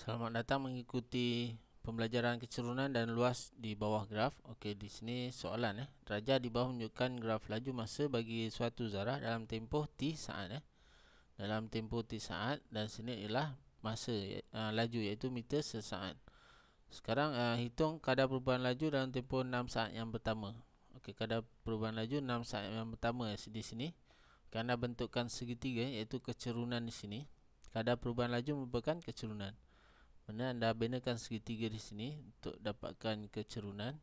Selamat datang mengikuti pembelajaran kecerunan dan luas di bawah graf. Okey, di sini soalan eh. Darjah di bawah menunjukkan graf laju masa bagi suatu zarah dalam tempoh T saat eh. Dalam tempoh T saat dan sini ialah masa uh, laju iaitu meter sesaat. Sekarang uh, hitung kadar perubahan laju dalam tempoh 6 saat yang pertama. Okey, kadar perubahan laju 6 saat yang pertama eh, di sini. Kena bentukkan segitiga iaitu kecerunan di sini. Kadar perubahan laju merupakan kecerunan mana anda binakan segitiga di sini untuk dapatkan kecerunan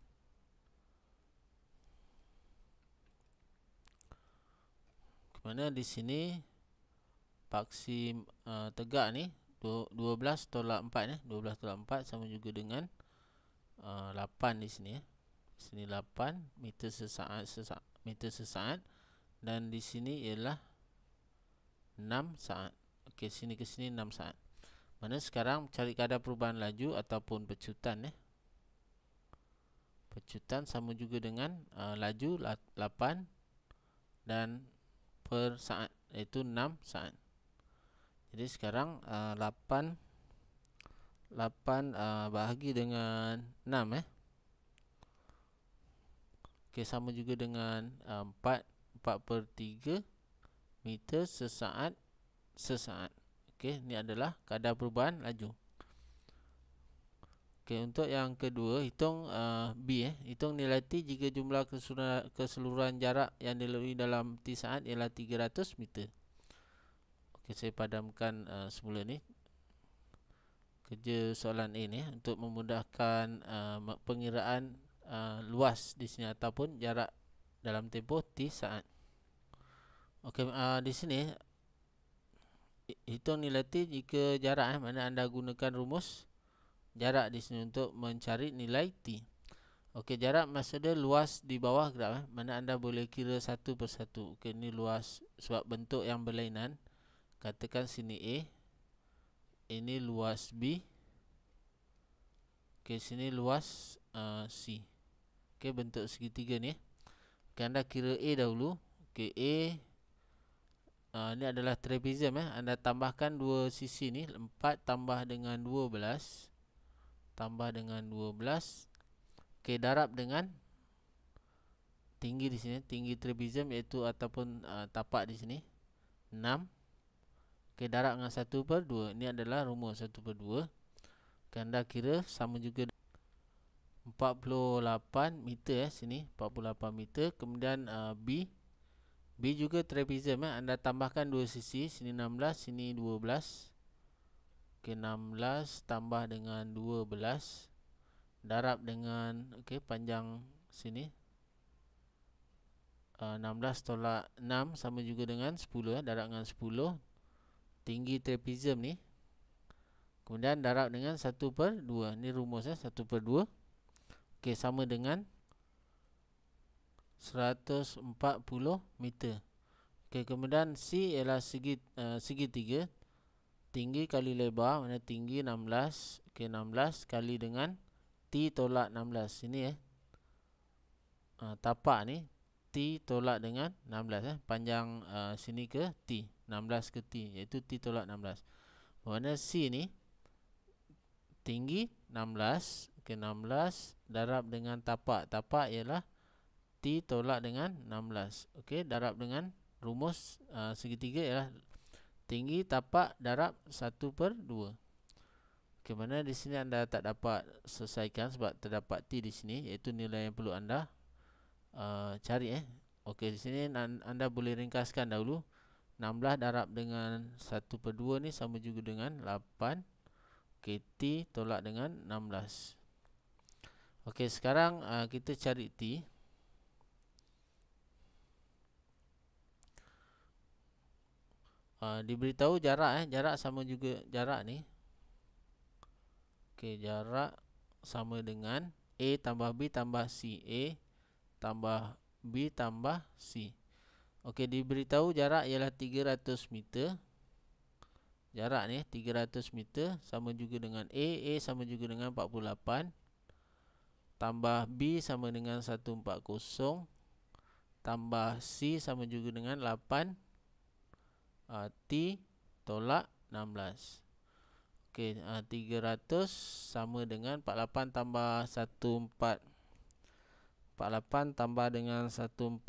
kemana di sini paksi uh, tegak ni 12 tolak 4 ni 12 tolak 4 sama juga dengan uh, eh, 8 di sini ya. di sini 8 meter sesaat, sesaat meter sesaat dan di sini ialah 6 saat ok sini ke sini 6 saat mana sekarang cari kadar perubahan laju ataupun pecutan ya. Pecutan sama juga dengan uh, laju 8 dan per saat iaitu 6 saat. Jadi sekarang uh, 8 8 uh, bahagi dengan 6 ya. Eh. Okey sama juga dengan uh, 4 4/3 meter sesaat sesaat. Okey, ni adalah kadar perubahan laju. Okey, untuk yang kedua, hitung uh, B eh. Hitung nilai T jika jumlah keseluruhan, jarak yang dilalui dalam T saat ialah 300 meter. Okey, saya padamkan uh, semula ni. Kerja soalan A ni eh, untuk memudahkan uh, pengiraan uh, luas di sini ataupun jarak dalam tempoh T saat. Okey, uh, di sini hitung nilai t jika jarak eh mana anda gunakan rumus jarak di sini untuk mencari nilai t. Okey, jarak maksudnya luas di bawah graf eh mana anda boleh kira satu persatu. Okey, ni luas sebab bentuk yang berlainan. Katakan sini A. Ini luas B. Okey, sini luas uh, C. Okey, bentuk segitiga ni. Eh. Okay, anda kira A dahulu. Okey, A uh, ah, ni adalah trapezium eh. Anda tambahkan dua sisi ni 4 tambah dengan 12 Tambah dengan 12 Okey, darab dengan Tinggi di sini Tinggi trapezium iaitu ataupun uh, tapak di sini 6 Okey, darab dengan 1 per 2 Ini adalah rumus 1 per 2 okay, Anda kira sama juga 48 meter ya sini 48 meter kemudian uh, B B juga trapezium eh. Anda tambahkan dua sisi Sini 16 Sini 12 Ok 16 Tambah dengan 12 Darab dengan Ok panjang Sini uh, ah, 16 tolak 6 Sama juga dengan 10 eh. Darab dengan 10 Tinggi trapezium ni Kemudian darab dengan 1 per 2 ini rumus eh. 1 per 2 okey sama dengan 1 140 meter. Okay kemudian C ialah segi uh, segi tiga tinggi kali lebar mana tinggi 16 okay, 16 kali dengan T tolak 16 ini eh. Uh, tapak ni T tolak dengan 16 eh panjang uh, sini ke T 16 ke T iaitu T tolak 16. Mana C ni tinggi 16 okay 16 darab dengan tapak. Tapak ialah 16 T tolak dengan 16 Okey, darab dengan rumus uh, segitiga ialah Tinggi tapak darab 1 per 2 Okey, mana di sini anda tak dapat selesaikan Sebab terdapat T di sini Iaitu nilai yang perlu anda uh, cari eh. Okey, di sini anda boleh ringkaskan dahulu 16 darab dengan 1 per 2 ni sama juga dengan 8 Okey, T tolak dengan 16 Okey, sekarang uh, kita cari T uh, diberitahu jarak eh jarak sama juga jarak ni okey jarak sama dengan a tambah b tambah c a tambah b tambah c okey diberitahu jarak ialah 300 meter jarak ni 300 meter sama juga dengan a a sama juga dengan 48 Tambah B sama dengan 140 Tambah C sama juga dengan uh, T tolak 16 Okey, uh, ah, 300 sama dengan 48 tambah 14 48 tambah dengan 14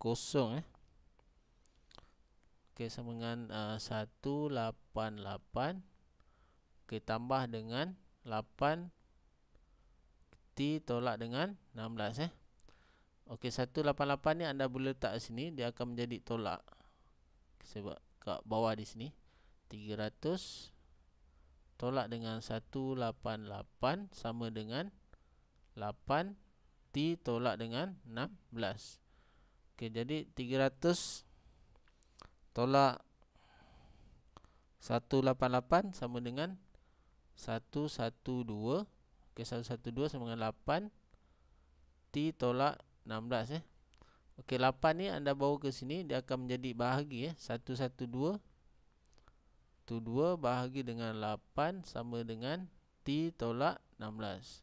Kosong eh Okey, sama dengan uh, ah, 188 Okey, tambah dengan 8 T tolak dengan 16 eh Ok, 188 ni anda boleh letak sini Dia akan menjadi tolak sebab kat bawah di sini 300 tolak dengan 188 sama dengan 8 t tolak dengan 16 okey jadi 300 tolak 188 sama dengan 112 okey 112 sama dengan 8 t tolak 16 eh Okey, 8 ni anda bawa ke sini dia akan menjadi bahagi eh. 1 1 2 2 2 bahagi dengan 8 sama dengan T tolak 16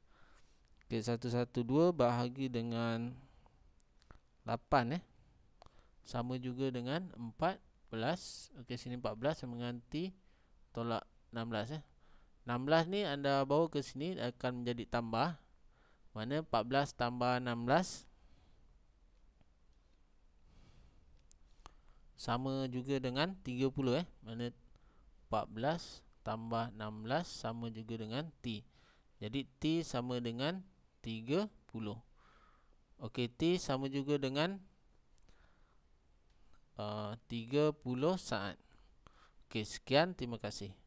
Okey, 1 1 2 bahagi dengan 8 eh. sama juga dengan 14 Okey, sini 14 sama dengan T tolak 16 eh. 16 ni anda bawa ke sini akan menjadi tambah mana 14 tambah 16 16 sama juga dengan 30 eh. Mana 14 tambah 16 sama juga dengan T. Jadi T sama dengan 30. Okey, T sama juga dengan uh, 30 saat. Okey, sekian. Terima kasih.